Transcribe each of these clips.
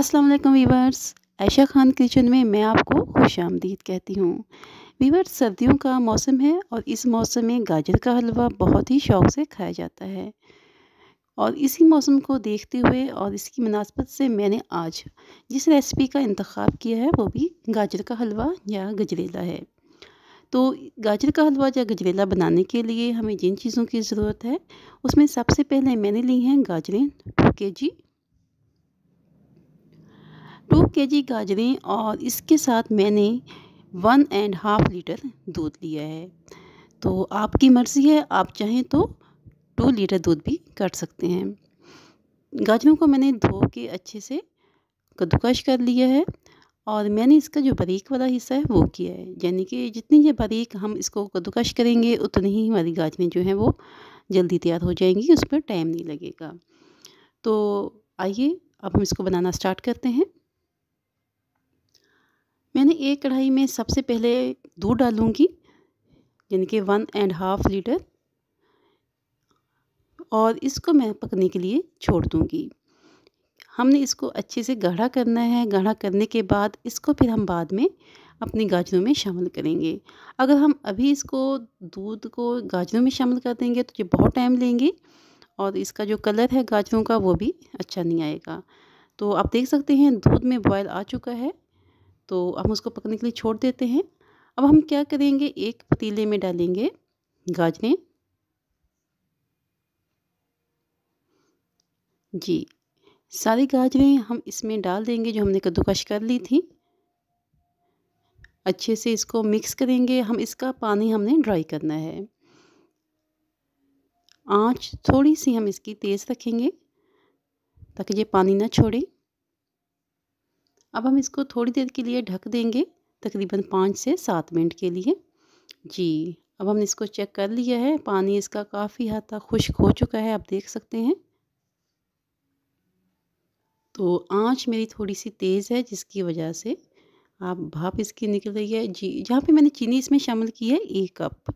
अस्सलाम वालेकुम viewers Ayesha Khan kitchen में मैं आपको खुश आमदीद कहती हूँ वीवर सर्दियों का मौसम है और इस मौसम में गाजर का हलवा बहुत ही शौक़ से खाया जाता है और इसी मौसम को देखते हुए और इसकी मुनासबत से मैंने आज जिस रेसिपी का इंतखब किया है वो भी गाजर का हलवा या गजरेला है तो गाजर का हलवा या गजरेला बनाने के लिए हमें जिन चीज़ों की ज़रूरत है उसमें सबसे पहले मैंने ली हैं गाजरें टू के जी टू के जी गाजरें और इसके साथ मैंने वन एंड हाफ़ लीटर दूध लिया है तो आपकी मर्ज़ी है आप चाहें तो टू लीटर दूध भी काट सकते हैं गाजरों को मैंने धो के अच्छे से कद्दूकश कर लिया है और मैंने इसका जो बारीक वाला हिस्सा है वो किया है यानी कि जितनी ये बारीक हम इसको कद्दूकश करेंगे उतनी ही हमारी गाजरें जो हैं वो जल्दी तैयार हो जाएंगी उस पर टाइम नहीं लगेगा तो आइए अब हम इसको बनाना स्टार्ट करते हैं मैंने एक कढ़ाई में सबसे पहले दूध डालूंगी यानी कि वन एंड हाफ लीटर और इसको मैं पकने के लिए छोड़ दूँगी हमने इसको अच्छे से गाढ़ा करना है गाढ़ा करने के बाद इसको फिर हम बाद में अपनी गाजरों में शामिल करेंगे अगर हम अभी इसको दूध को गाजरों में शामिल कर देंगे तो ये बहुत टाइम लेंगे और इसका जो कलर है गाजरों का वो भी अच्छा नहीं आएगा तो आप देख सकते हैं दूध में बॉयल आ चुका है तो हम उसको पकने के लिए छोड़ देते हैं अब हम क्या करेंगे एक पतीले में डालेंगे गाजरें जी सारी गाजरें हम इसमें डाल देंगे जो हमने कद्दूकश कर ली थी अच्छे से इसको मिक्स करेंगे हम इसका पानी हमने ड्राई करना है आँच थोड़ी सी हम इसकी तेज़ रखेंगे ताकि ये पानी ना छोड़े अब हम इसको थोड़ी देर के लिए ढक देंगे तकरीबन पाँच से सात मिनट के लिए जी अब हमने इसको चेक कर लिया है पानी इसका काफ़ी हद तक खुश्क हो चुका है आप देख सकते हैं तो आँच मेरी थोड़ी सी तेज़ है जिसकी वजह से आप भाप इसकी निकल रही है जी जहाँ पे मैंने चीनी इसमें शामिल की है एक कप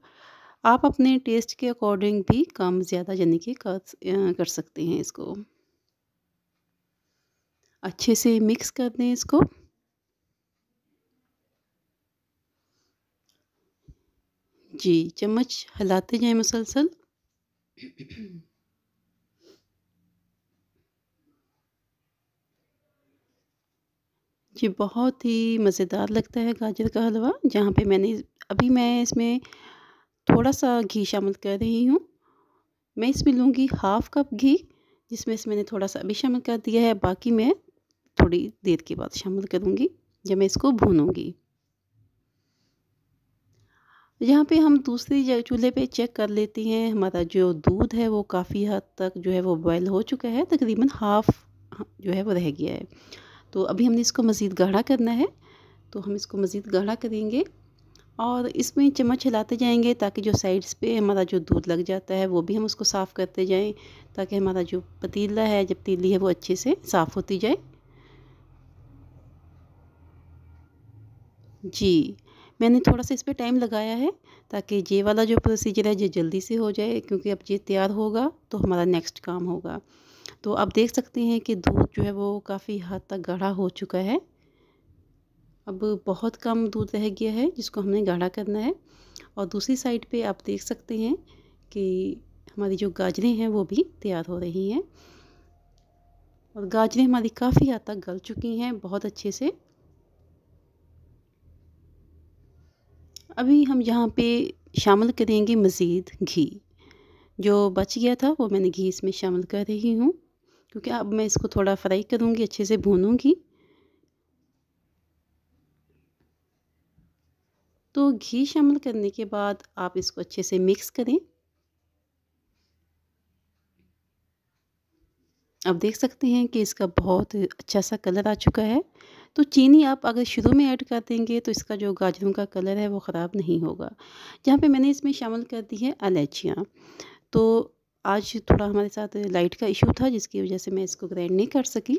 आप अपने टेस्ट के अकॉर्डिंग भी कम ज़्यादा यानी कि कर सकते हैं इसको अच्छे से मिक्स कर दें इसको जी चम्मच हिलाते जाएं मुसलसल जी बहुत ही मज़ेदार लगता है गाजर का हलवा जहाँ पे मैंने अभी मैं इसमें थोड़ा सा घी शामिल कर रही हूँ मैं इसमें लूँगी हाफ़ कप घी जिसमें इसमें मैंने थोड़ा सा अभी शामिल कर दिया है बाकी मैं थोड़ी देर के बाद शामिल करूँगी जब मैं इसको भूनूँगी यहाँ पे हम दूसरी चूल्हे पे चेक कर लेते हैं हमारा जो दूध है वो काफ़ी हद तक जो है वो बॉयल हो चुका है तकरीबन हाफ़ जो है वो रह गया है तो अभी हमने इसको मज़ीद गाढ़ा करना है तो हम इसको मज़ीद गाढ़ा करेंगे और इसमें चम्मच हिलाते जाएंगे ताकि जो साइड्स पे हमारा जो दूध लग जाता है वो भी हम उसको साफ़ करते जाएं ताकि हमारा जो पतीला है जब पतीली है वो अच्छे से साफ़ होती जाए जी मैंने थोड़ा सा इस पर टाइम लगाया है ताकि ये वाला जो प्रोसीजर है ये जल्दी से हो जाए क्योंकि अब ये तैयार होगा तो हमारा नेक्स्ट काम होगा तो आप देख सकते हैं कि दूध जो है वो काफ़ी हद तक गाढ़ा हो चुका है अब बहुत कम दूध रह गया है जिसको हमने गाढ़ा करना है और दूसरी साइड पे आप देख सकते हैं कि हमारी जो गाजरें हैं वो भी तैयार हो रही हैं और गाजरें हमारी काफ़ी हद तक गल चुकी हैं बहुत अच्छे से अभी हम यहाँ पे शामिल करेंगे मज़ीद घी जो बच गया था वो मैंने घी इसमें शामिल कर रही हूँ क्योंकि अब मैं इसको थोड़ा फ्राई करूँगी अच्छे से भूनूँगी तो घी शामिल करने के बाद आप इसको अच्छे से मिक्स करें आप देख सकते हैं कि इसका बहुत अच्छा सा कलर आ चुका है तो चीनी आप अगर शुरू में ऐड कर देंगे तो इसका जो गाजरों का कलर है वो ख़राब नहीं होगा जहाँ पे मैंने इसमें शामिल कर दी है अलैचियाँ तो आज थोड़ा हमारे साथ लाइट का इशू था जिसकी वजह से मैं इसको ग्राइंड नहीं कर सकी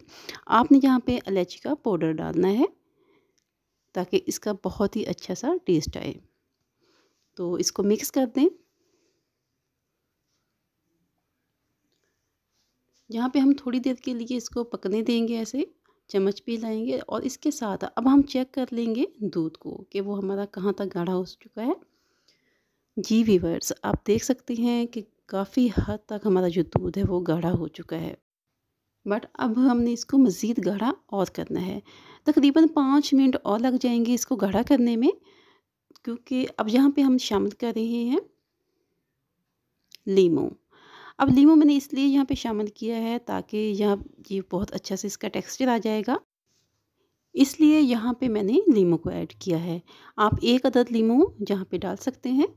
आपने यहाँ पर इलायची का पाउडर डालना है ताकि इसका बहुत ही अच्छा सा टेस्ट आए तो इसको मिक्स कर दें यहाँ पे हम थोड़ी देर के लिए इसको पकने देंगे ऐसे चम्मच भी लाएंगे और इसके साथ अब हम चेक कर लेंगे दूध को कि वो हमारा कहाँ तक गाढ़ा हो चुका है जी वीवर्स आप देख सकते हैं कि काफ़ी हद तक हमारा जो दूध है वो गाढ़ा हो चुका है बट अब हमने इसको मज़ीद गाढ़ा और करना है तकरीबन पाँच मिनट और लग जाएंगे इसको गाढ़ा करने में क्योंकि अब यहाँ पे हम शामिल कर रहे हैं लीमू अब लीमो मैंने इसलिए यहाँ पे शामिल किया है ताकि यहाँ ये बहुत अच्छा से इसका टेक्सचर आ जाएगा इसलिए यहाँ पे मैंने लीमू को ऐड किया है आप एक अदद लीमो यहाँ पे डाल सकते हैं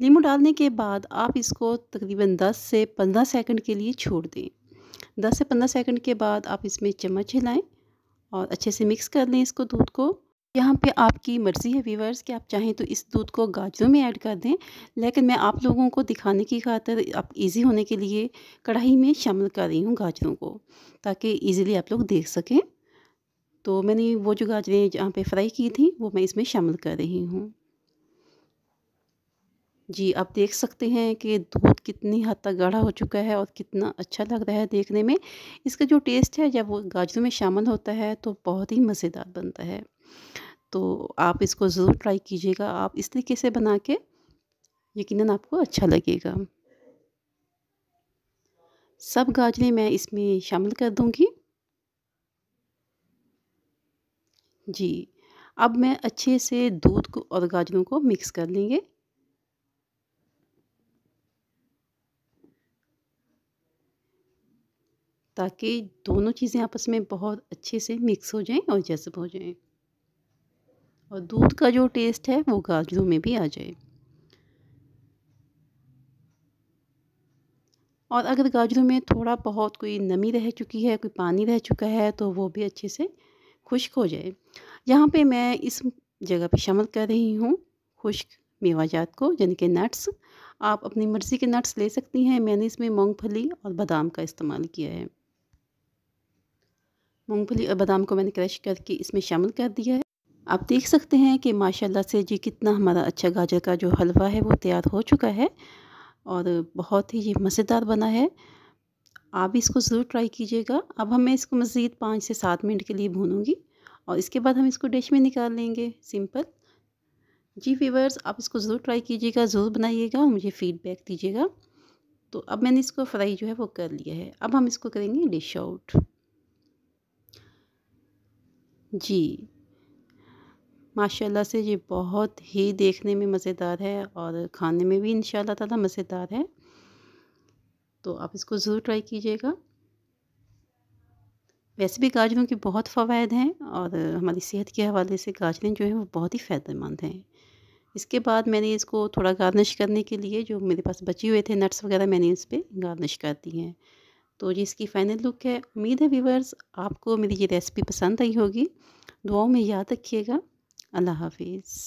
लीमो डालने के बाद आप इसको तकरीबन 10 से 15 सेकंड के लिए छोड़ दें 10 से 15 सेकंड के बाद आप इसमें चम्मच हिलाएं और अच्छे से मिक्स कर लें इसको दूध को यहाँ पे आपकी मर्ज़ी है वीवर्स कि आप चाहें तो इस दूध को गाजरों में ऐड कर दें लेकिन मैं आप लोगों को दिखाने की खातर आप इजी होने के लिए कढ़ाई में शामिल कर रही हूँ गाजरों को ताकि इजीली आप लोग देख सकें तो मैंने वो जो गाजरें जहाँ पे फ्राई की थी वो मैं इसमें शामिल कर रही हूँ जी आप देख सकते हैं कि दूध कितनी हद तक गाढ़ा हो चुका है और कितना अच्छा लग रहा है देखने में इसका जो टेस्ट है जब वो गाजरों में शामिल होता है तो बहुत ही मज़ेदार बनता है तो आप इसको ज़रूर ट्राई कीजिएगा आप इस तरीके से बना के यकीनन आपको अच्छा लगेगा सब गाजरें मैं इसमें शामिल कर दूंगी जी अब मैं अच्छे से दूध को और गाजरों को मिक्स कर लेंगे ताकि दोनों चीज़ें आपस में बहुत अच्छे से मिक्स हो जाएं और जज्ब हो जाएं और दूध का जो टेस्ट है वो गाजरों में भी आ जाए और अगर गाजरों में थोड़ा बहुत कोई नमी रह चुकी है कोई पानी रह चुका है तो वो भी अच्छे से खुश्क हो जाए यहाँ पे मैं इस जगह पे शामिल कर रही हूँ खुश्क मेवाजात को यानी कि नट्स आप अपनी मर्ज़ी के नट्स ले सकती हैं मैंने इसमें मूंगफली और बादाम का इस्तेमाल किया है मूंगफली और बादाम को मैंने क्रश करके इसमें शामिल कर दिया है आप देख सकते हैं कि माशाल्लाह से जी कितना हमारा अच्छा गाजर का जो हलवा है वो तैयार हो चुका है और बहुत ही ये मज़ेदार बना है आप इसको ज़रूर ट्राई कीजिएगा अब हमें इसको मज़ीद पाँच से सात मिनट के लिए भूनूंगी और इसके बाद हम इसको डिश में निकाल लेंगे सिंपल जी वीवर्स आप इसको ज़रूर ट्राई कीजिएगा ज़रूर बनाइएगा और मुझे फ़ीडबैक दीजिएगा तो अब मैंने इसको फ्राई जो है वो कर लिया है अब हम इसको करेंगे डिश आउट जी माशाल्लाह से ये बहुत ही देखने में मज़ेदार है और खाने में भी इन ताला मज़ेदार है तो आप इसको ज़रूर ट्राई कीजिएगा वैसे भी गाजरों के बहुत फ़वाद हैं और हमारी सेहत के हवाले से गाजरें जो हैं वो बहुत ही फ़ायदेमंद हैं इसके बाद मैंने इसको थोड़ा गार्निश करने के लिए जो मेरे पास बचे हुए थे नट्स वगैरह मैंने इस पर गार्निश कर दी हैं तो ये इसकी फ़ाइनल लुक है उम्मीद है व्यूवर्स आपको मेरी ये रेसिपी पसंद आई होगी दुआओं में याद रखिएगा अल्लाह हाफिज़